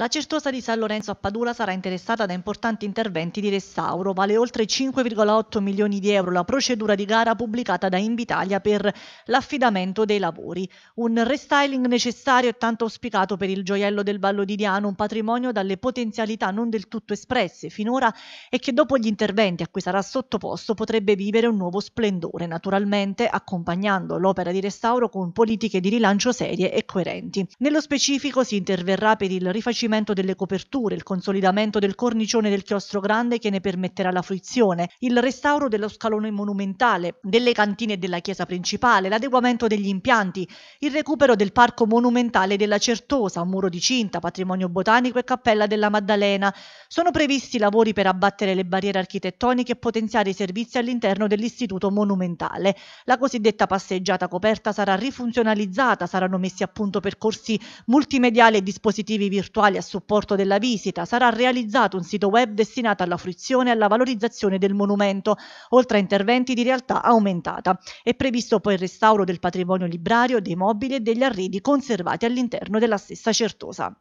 La certosa di San Lorenzo a Padula sarà interessata da importanti interventi di restauro. Vale oltre 5,8 milioni di euro la procedura di gara pubblicata da Invitalia per l'affidamento dei lavori. Un restyling necessario e tanto auspicato per il gioiello del Vallo di Diano, un patrimonio dalle potenzialità non del tutto espresse finora e che dopo gli interventi a cui sarà sottoposto potrebbe vivere un nuovo splendore, naturalmente accompagnando l'opera di restauro con politiche di rilancio serie e coerenti. Nello specifico si interverrà per il rifacimento accrescimento delle coperture, il consolidamento del cornicione del chiostro grande che ne permetterà la fruizione, il restauro dello scalone monumentale, delle cantine della chiesa principale, l'adeguamento degli impianti, il recupero del parco monumentale della Certosa, muro di cinta, patrimonio botanico e cappella della Maddalena. Sono previsti lavori per abbattere le barriere architettoniche e potenziare i servizi all'interno dell'istituto monumentale. La cosiddetta passeggiata coperta sarà rifunzionalizzata, saranno messi a punto percorsi multimediali e dispositivi virtuali a supporto della visita sarà realizzato un sito web destinato alla fruizione e alla valorizzazione del monumento, oltre a interventi di realtà aumentata. È previsto poi il restauro del patrimonio librario, dei mobili e degli arredi conservati all'interno della stessa Certosa.